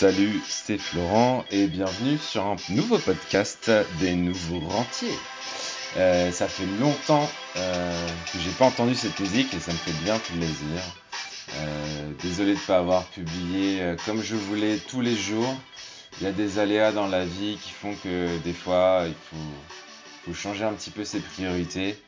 Salut, c'est Florent et bienvenue sur un nouveau podcast des nouveaux rentiers. Euh, ça fait longtemps euh, que j'ai pas entendu cette musique et ça me fait bien plaisir. Euh, désolé de ne pas avoir publié euh, comme je voulais tous les jours. Il y a des aléas dans la vie qui font que des fois il faut changer un petit peu ses priorités.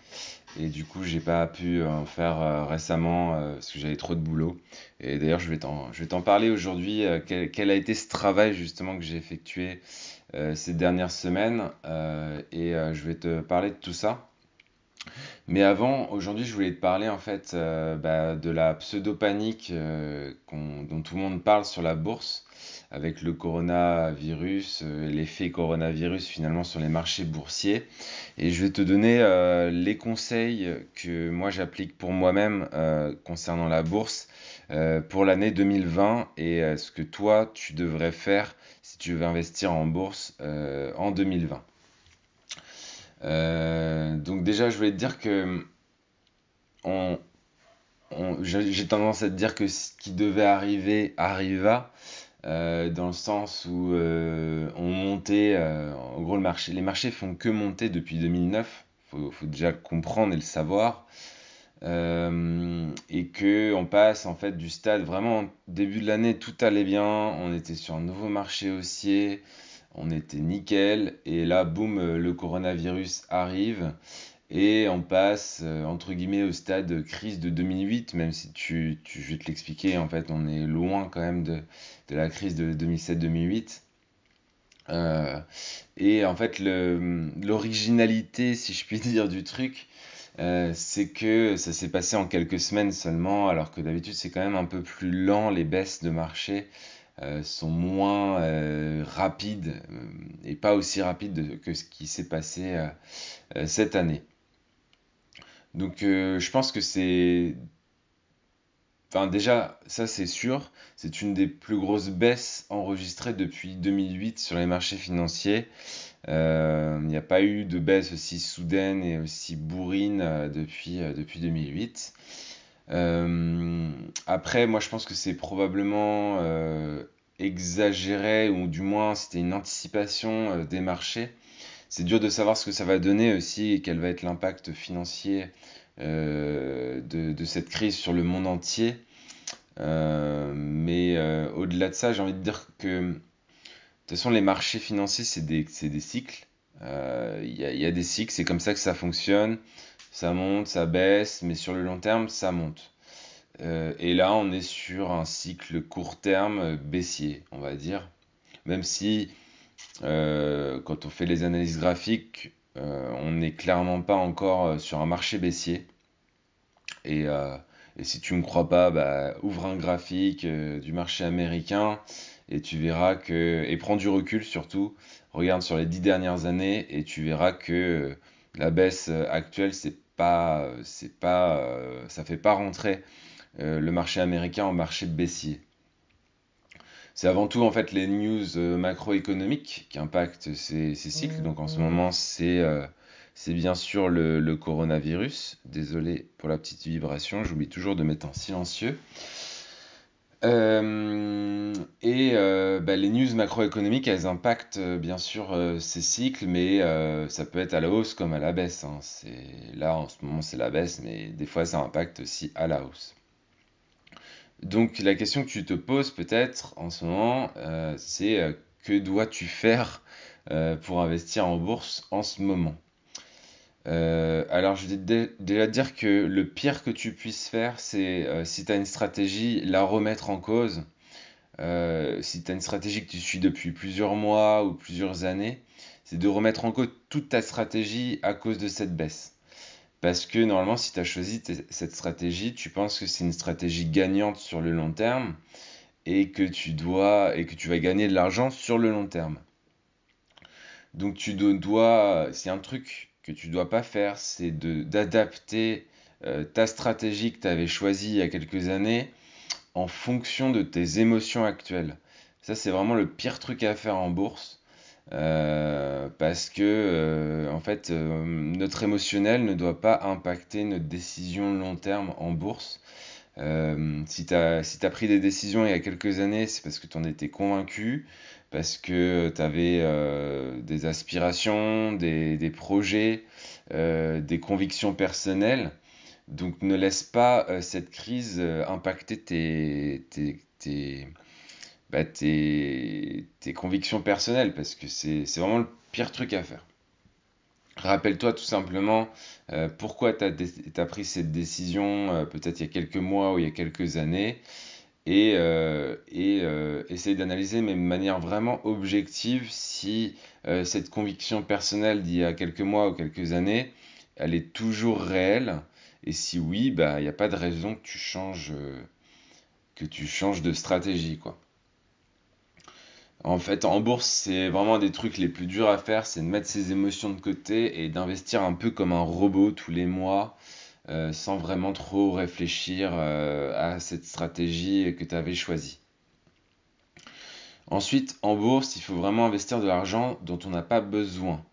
Et du coup, j'ai pas pu euh, en faire euh, récemment euh, parce que j'avais trop de boulot. Et d'ailleurs, je vais t'en parler aujourd'hui. quel, a été ce travail justement que j'ai effectué ces dernières semaines Et je vais te parler de tout ça. Mais avant, aujourd'hui, je voulais te parler en fait bah, de la pseudo-panique dont tout le monde parle sur la bourse avec le coronavirus, euh, l'effet coronavirus finalement sur les marchés boursiers. Et je vais te donner euh, les conseils que moi j'applique pour moi-même euh, concernant la bourse pour l'année 2020 et ce que toi tu devrais faire si tu veux investir en bourse en 2020. donc déjà je voulais te dire que j'ai tendance à te dire que ce qui devait arriver arriva. Euh, dans le sens où euh, on montait, euh, en gros le marché, les marchés font que monter depuis 2009, faut, faut déjà le comprendre et le savoir, et que on passe en fait du stade vraiment début de l'année tout allait bien, on était sur un nouveau marché haussier, on était nickel, et là boum le coronavirus arrive et on passe, euh, entre guillemets, au stade crise de 2008, même si tu, je vais te l'expliquer, en fait, on est loin quand même de, la crise de 2007-2008. Euh, et en fait, l'originalité, si je puis dire, du truc, euh, c'est que ça s'est passé en quelques semaines seulement, alors que d'habitude c'est quand même un peu plus lent, les baisses de marché sont moins rapides et pas aussi rapides que ce qui s'est passé cette année. Donc euh, je pense que c'est... Enfin déjà, ça c'est sûr, c'est une des plus grosses baisses enregistrées depuis 2008 sur les marchés financiers. Euh, il n'y a pas eu de baisse aussi soudaine et aussi bourrine euh, depuis 2008. après, moi je pense que c'est probablement exagéré, ou du moins c'était une anticipation des marchés c'est dur de savoir ce que ça va donner aussi et quel va être l'impact financier euh, de, cette crise sur le monde entier. Euh, mais euh, au-delà de ça, j'ai envie de dire que de toute façon, les marchés financiers, c'est des, cycles. Il y, a des cycles, c'est comme ça que ça fonctionne. Ça monte, ça baisse, mais sur le long terme, ça monte. et là, on est sur un cycle court terme baissier, on va dire. Même si euh, quand on fait les analyses graphiques, euh, on n'est clairement pas encore euh, sur un marché baissier. Et, si tu ne me crois pas, bah, ouvre un graphique du marché américain et tu verras que. Et prends du recul surtout. Regarde sur les dix dernières années et tu verras que la baisse actuelle, c'est pas, ça fait pas rentrer le marché américain en marché baissier c'est avant tout en fait les news euh, macroéconomiques qui impactent ces, cycles. Mmh, Donc en ce mmh. moment, euh, c'est bien sûr le, coronavirus. Désolé pour la petite vibration, j'oublie toujours de mettre en silencieux. Euh, et bah, les news macroéconomiques, elles impactent bien sûr ces cycles, mais ça peut être à la hausse comme à la baisse. Hein. Là, en ce moment, c'est la baisse, mais des fois, ça impacte aussi à la hausse. Donc la question que tu te poses peut-être en ce moment, euh, c'est euh, que dois-tu faire euh, pour investir en bourse en ce moment alors je vais déjà dire que le pire que tu puisses faire, c'est si tu as une stratégie, la remettre en cause. si tu as une stratégie que tu suis depuis plusieurs mois ou plusieurs années, c'est de remettre en cause toute ta stratégie à cause de cette baisse. Parce que normalement, si tu as choisi cette stratégie, tu penses que c'est une stratégie gagnante sur le long terme et que tu dois et que tu vas gagner de l'argent sur le long terme. Donc tu dois, c'est un truc que tu dois pas faire, c'est d'adapter euh, ta stratégie que tu avais choisie il y a quelques années en fonction de tes émotions actuelles. Ça c'est vraiment le pire truc à faire en bourse. Euh, parce que euh, en fait euh, notre émotionnel ne doit pas impacter notre décision long terme en bourse. Euh, si tu as, si as, pris des décisions il y a quelques années, c'est parce que tu en étais convaincu, parce que tu avais des aspirations, des, projets, des convictions personnelles. Donc ne laisse pas cette crise impacter bah, tes, convictions personnelles, parce que c'est vraiment le pire truc à faire. Rappelle-toi tout simplement euh, pourquoi tu as, pris cette décision, euh, peut-être il y a quelques mois ou il y a quelques années, et, euh, essaye d'analyser, mais de manière vraiment objective, si cette conviction personnelle d'il y a quelques mois ou quelques années, elle est toujours réelle, et si oui, bah, il n'y a pas de raison que tu changes, que tu changes de stratégie. quoi. En fait, en bourse, c'est vraiment des trucs les plus durs à faire, c'est de mettre ses émotions de côté et d'investir un peu comme un robot tous les mois, euh, sans vraiment trop réfléchir euh, à cette stratégie que tu avais choisie. Ensuite, en bourse, il faut vraiment investir de l'argent dont on n'a pas besoin.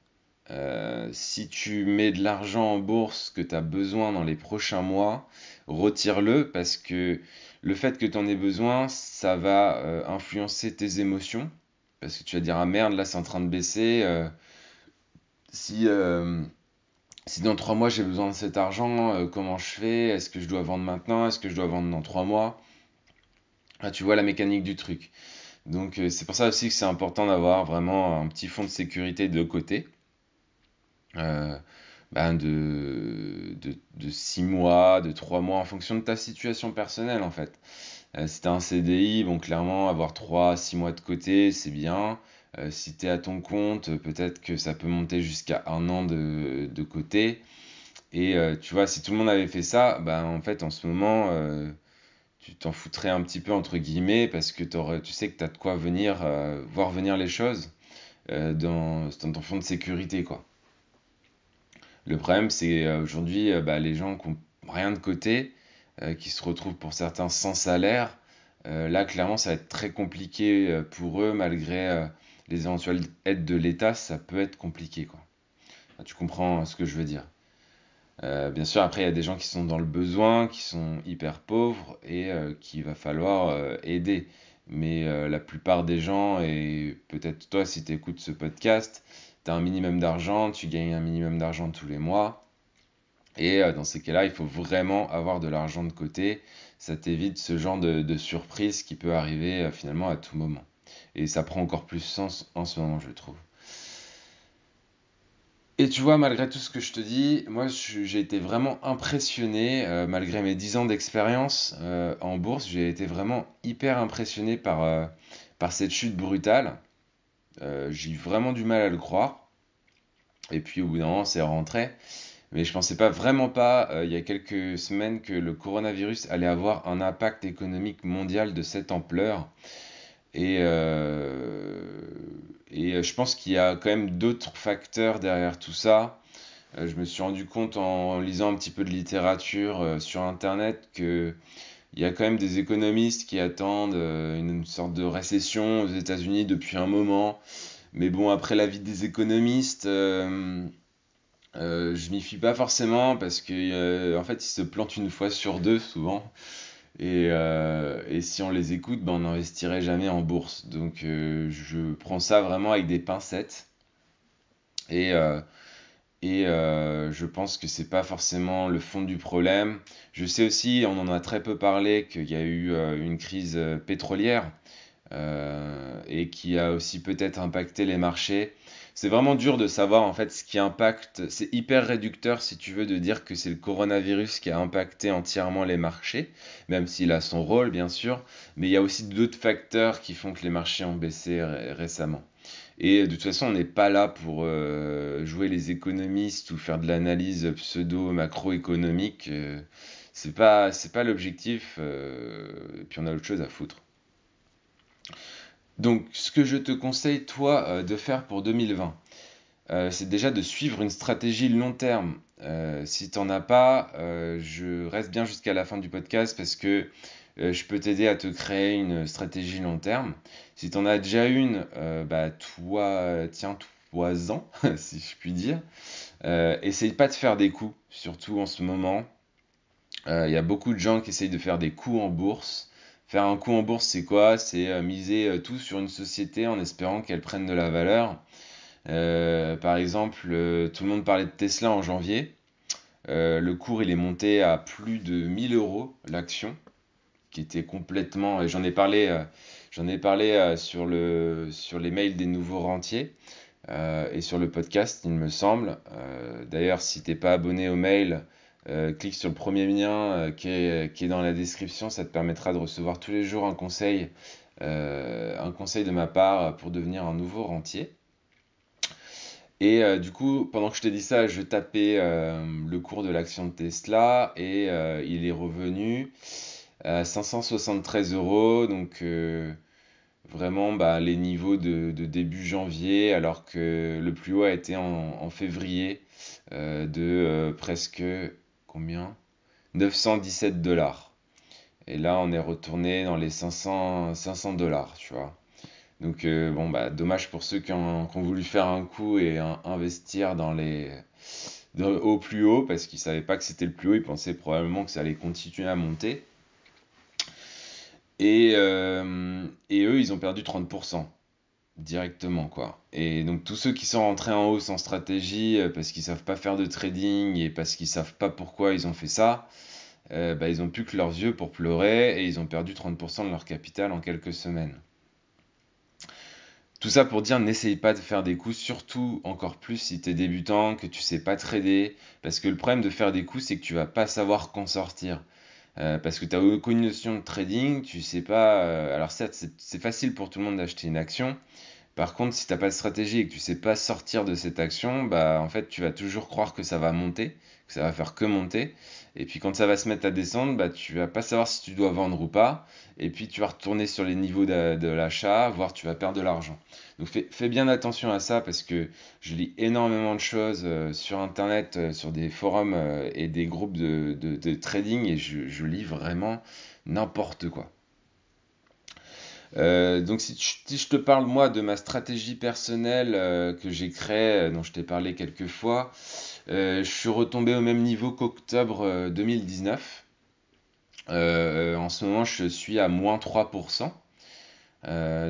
Euh, si tu mets de l'argent en bourse que tu as besoin dans les prochains mois, retire-le parce que le fait que tu en aies besoin, ça va euh, influencer tes émotions. Parce que tu vas dire, ah merde, là c'est en train de baisser. Euh, si, euh, si dans trois mois j'ai besoin de cet argent, comment je fais Est-ce que je dois vendre maintenant Est-ce que je dois vendre dans trois mois ah, Tu vois la mécanique du truc. Donc c'est pour ça aussi que c'est important d'avoir vraiment un petit fonds de sécurité de côté. Ben, de, de, six mois, de trois mois, en fonction de ta situation personnelle en fait. Euh, si tu as un CDI, bon, clairement, avoir trois, six mois de côté, c'est bien. Euh, si tu es à ton compte, peut-être que ça peut monter jusqu'à un an de, côté. Et euh, tu vois, si tout le monde avait fait ça, ben, en fait, en ce moment, tu t'en foutrais un petit peu, entre guillemets, parce que tu sais que tu as de quoi venir, voir venir les choses dans, dans ton fond de sécurité, quoi. Le problème, c'est euh, aujourd'hui, euh, bah, les gens qui n'ont rien de côté, euh, qui se retrouvent pour certains sans salaire, là, clairement, ça va être très compliqué pour eux, malgré les éventuelles aides de l'État, ça peut être compliqué. Quoi. tu comprends ce que je veux dire. bien sûr, après, il y a des gens qui sont dans le besoin, qui sont hyper pauvres et qu'il va falloir aider mais euh, la plupart des gens, et peut-être toi si tu écoutes ce podcast, tu as un minimum d'argent, tu gagnes un minimum d'argent tous les mois. Et euh, dans ces cas-là, il faut vraiment avoir de l'argent de côté. Ça t'évite ce genre de, de, surprise qui peut arriver euh, finalement à tout moment. Et ça prend encore plus sens en ce moment, je trouve. Et tu vois, malgré tout ce que je te dis, moi j'ai été vraiment impressionné, euh, malgré mes 10 ans d'expérience euh, en bourse, j'ai été vraiment hyper impressionné par, euh, par cette chute brutale. j'ai eu vraiment du mal à le croire. Et puis au bout d'un moment, c'est rentré. Mais je pensais pas vraiment pas, il y a quelques semaines, que le coronavirus allait avoir un impact économique mondial de cette ampleur. Et, euh, et euh, je pense qu'il y a quand même d'autres facteurs derrière tout ça. Euh, je me suis rendu compte en lisant un petit peu de littérature sur Internet que il y a quand même des économistes qui attendent une sorte de récession aux États-Unis depuis un moment. Mais bon, après l'avis des économistes, euh, je m'y fie pas forcément parce qu'en en fait, ils se plantent une fois sur deux souvent. Euh, et, si on les écoute, ben, on n'investirait jamais en bourse. Donc euh, je prends ça vraiment avec des pincettes. Et, euh, je pense que ce n'est pas forcément le fond du problème. Je sais aussi, on en a très peu parlé, qu'il y a eu une crise pétrolière et qui a aussi peut-être impacté les marchés c'est vraiment dur de savoir en fait ce qui impacte. C'est hyper réducteur si tu veux de dire que c'est le coronavirus qui a impacté entièrement les marchés, même s'il a son rôle bien sûr. Mais il y a aussi d'autres facteurs qui font que les marchés ont baissé récemment. Et de toute façon, on n'est pas là pour euh, jouer les économistes ou faire de l'analyse pseudo-macroéconomique. Euh. c'est pas, pas l'objectif. Euh. et puis on a autre chose à foutre. Donc, ce que je te conseille, toi, euh, de faire pour 2020, euh, c'est déjà de suivre une stratégie long terme. Euh, si tu n'en as pas, je reste bien jusqu'à la fin du podcast parce que je peux t'aider à te créer une stratégie long terme. Si tu en as déjà une, bah, toi, tiens, toi-en, si je puis dire. essaye pas de faire des coups, surtout en ce moment. Il y a beaucoup de gens qui essayent de faire des coups en bourse. Faire un coup en bourse, c'est quoi C'est euh, miser euh, tout sur une société en espérant qu'elle prenne de la valeur. Euh, par exemple, tout le monde parlait de Tesla en janvier. le cours, il est monté à plus de 1000 euros l'action, qui était complètement... J'en ai parlé, j'en ai parlé sur, le, sur les mails des nouveaux rentiers et sur le podcast, il me semble. D'ailleurs, si t'es pas abonné au mail, euh, clique sur le premier lien euh, euh, qui, est, dans la description. Ça te permettra de recevoir tous les jours un conseil, un conseil de ma part pour devenir un nouveau rentier. Et du coup, pendant que je t'ai dit ça, je tapais le cours de l'action de Tesla et il est revenu à 573 euros. Donc vraiment bah, les niveaux de, début janvier, alors que le plus haut a été en, février de presque combien 917 dollars. Et là, on est retourné dans les 500, 500 dollars, tu vois. Donc, euh, bon, bah, dommage pour ceux qui ont, voulu faire un coup et investir dans les, au plus haut, parce qu'ils ne savaient pas que c'était le plus haut, ils pensaient probablement que ça allait continuer à monter. Et, euh, et eux, ils ont perdu 30% directement quoi. Et donc tous ceux qui sont rentrés en hausse en stratégie euh, parce qu'ils savent pas faire de trading et parce qu'ils savent pas pourquoi ils ont fait ça, euh, bah, ils ont plus que leurs yeux pour pleurer et ils ont perdu 30% de leur capital en quelques semaines. Tout ça pour dire n'essaye pas de faire des coups, surtout encore plus si tu es débutant, que tu sais pas trader, parce que le problème de faire des coups, c'est que tu vas pas savoir qu'en sortir. Euh, parce que tu n'as aucune notion de trading, tu sais pas. Euh, alors certes, c'est facile pour tout le monde d'acheter une action, par contre, si t'as pas de stratégie et que tu sais pas sortir de cette action, bah en fait tu vas toujours croire que ça va monter, que ça va faire que monter. Et puis quand ça va se mettre à descendre, bah tu vas pas savoir si tu dois vendre ou pas. Et puis tu vas retourner sur les niveaux de, l'achat, voire tu vas perdre de l'argent. Donc fais, bien attention à ça parce que je lis énormément de choses euh, sur internet, euh, sur des forums euh, et des groupes de, trading et je lis vraiment n'importe quoi. Euh, donc si, je te parle moi de ma stratégie personnelle euh, que j'ai créée, euh, dont je t'ai parlé quelques fois, je suis retombé au même niveau qu'octobre 2019. en ce moment, je suis à moins 3%.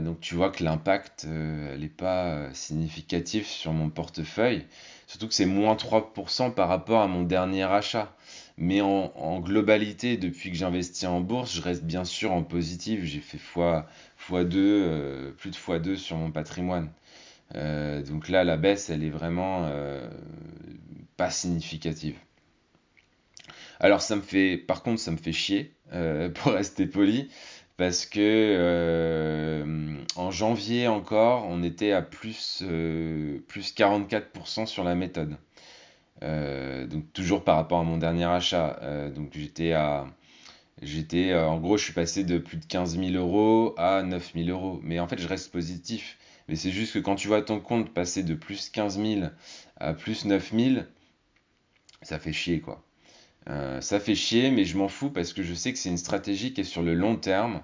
donc tu vois que l'impact n'est pas significatif sur mon portefeuille. Surtout que c'est moins 3% par rapport à mon dernier achat. Mais en, globalité, depuis que j'investis en bourse, je reste bien sûr en positif. J'ai fait fois, 2, euh, plus de fois 2 sur mon patrimoine. Euh, donc là, la baisse, elle est vraiment euh, pas significative. Alors ça me fait, par contre, ça me fait chier, pour rester poli, parce que en janvier encore, on était à plus 44% sur la méthode. Euh, donc toujours par rapport à mon dernier achat. Euh, donc j'étais à... J'étais, euh, en gros, je suis passé de plus de 15 000 euros à 9 000 euros. Mais en fait, je reste positif. Mais c'est juste que quand tu vois ton compte passer de plus 15 000 à plus 9 000, ça fait chier, quoi. ça fait chier, mais je m'en fous parce que je sais que c'est une stratégie qui est sur le long terme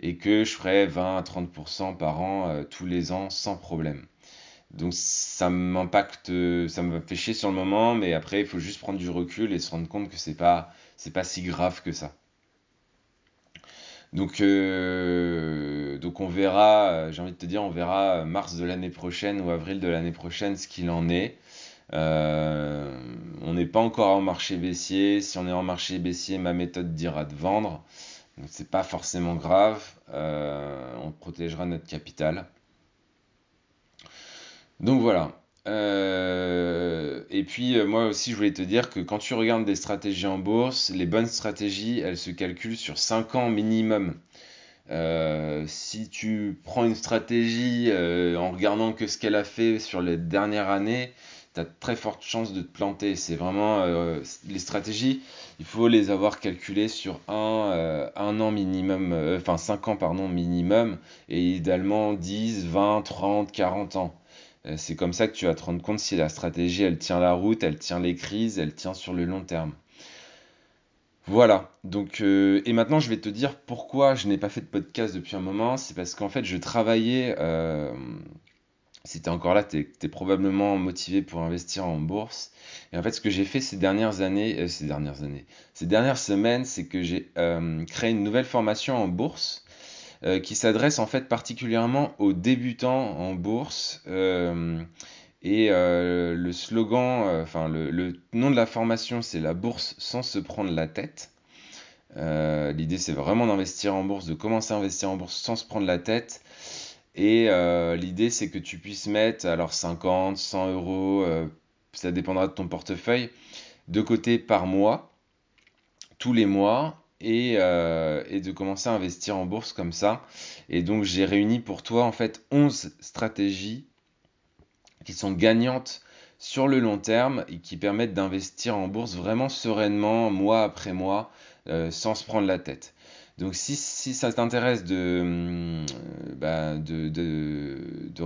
et que je ferai 20 à 30% par an tous les ans sans problème. Donc ça m'impacte, ça me va chier sur le moment, mais après il faut juste prendre du recul et se rendre compte que c'est pas c'est pas si grave que ça. Donc euh, donc on verra, euh, j'ai envie de te dire, on verra euh, mars de l'année prochaine ou avril de l'année prochaine ce qu'il en est. on n'est pas encore en marché baissier. Si on est en marché baissier, ma méthode dira de vendre. Donc c'est pas forcément grave. on protégera notre capital. Donc voilà. Euh, et puis euh, moi aussi je voulais te dire que quand tu regardes des stratégies en bourse, les bonnes stratégies, elles se calculent sur 5 ans minimum. Euh, si tu prends une stratégie en regardant que ce qu'elle a fait sur les dernières années, tu as de très forte chance de te planter. C'est vraiment les stratégies, il faut les avoir calculées sur un, an minimum, enfin 5 ans pardon minimum, et idéalement 10, 20, 30, 40 ans. Euh, c'est comme ça que tu vas te rendre compte si la stratégie, elle tient la route, elle tient les crises, elle tient sur le long terme. Voilà, donc euh, et maintenant je vais te dire pourquoi je n'ai pas fait de podcast depuis un moment, c'est parce qu'en fait je travaillais, euh, si es encore là, tu es probablement motivé pour investir en bourse, et en fait ce que j'ai fait ces dernières années, euh, ces dernières années, ces dernières semaines, c'est que j'ai créé une nouvelle formation en bourse, euh, qui s'adresse en fait particulièrement aux débutants en bourse. Euh, et euh, le slogan, enfin le, le, nom de la formation, c'est la bourse sans se prendre la tête. L'idée, c'est vraiment d'investir en bourse, de commencer à investir en bourse sans se prendre la tête. Et l'idée, c'est que tu puisses mettre alors 50, 100 euros, ça dépendra de ton portefeuille, de côté par mois, tous les mois, euh, et, de commencer à investir en bourse comme ça. Et donc j'ai réuni pour toi en fait 11 stratégies qui sont gagnantes sur le long terme et qui permettent d'investir en bourse vraiment sereinement, mois après mois, euh, sans se prendre la tête. Donc si, ça t'intéresse de, euh, bah,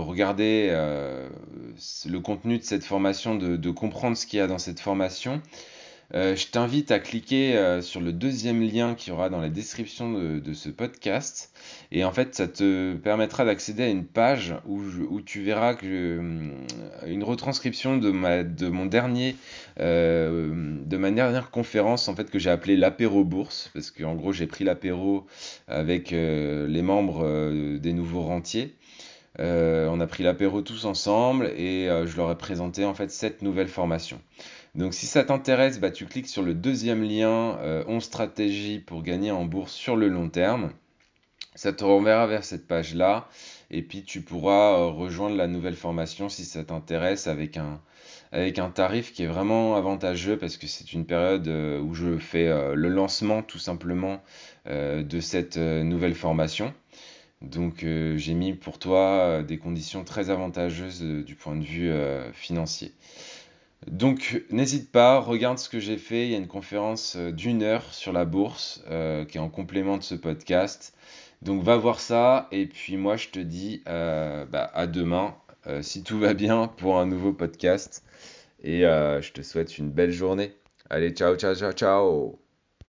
regarder le contenu de cette formation, de comprendre ce qu'il y a dans cette formation, euh, je t'invite à cliquer euh, sur le deuxième lien qui aura dans la description de, ce podcast. Et en fait, ça te permettra d'accéder à une page où, tu verras euh, une retranscription de, ma, mon dernier, de ma dernière conférence en fait que j'ai appelée l'apéro bourse, parce qu'en gros j'ai pris l'apéro avec les membres des nouveaux rentiers. on a pris l'apéro tous ensemble et je leur ai présenté en fait cette nouvelle formation. Donc si ça t'intéresse, bah, tu cliques sur le deuxième lien, 11 euh, stratégies pour gagner en bourse sur le long terme. Ça te renverra vers cette page-là et puis tu pourras euh, rejoindre la nouvelle formation si ça t'intéresse avec un, tarif qui est vraiment avantageux parce que c'est une période euh, où je fais le lancement tout simplement de cette nouvelle formation. Donc j'ai mis pour toi des conditions très avantageuses du point de vue financier. Donc n'hésite pas, regarde ce que j'ai fait. Il y a une conférence euh, d'une heure sur la bourse euh, qui est en complément de ce podcast. Donc va voir ça et puis moi je te dis euh, bah, à demain si tout va bien pour un nouveau podcast. Et je te souhaite une belle journée. Allez, ciao, ciao, ciao, ciao.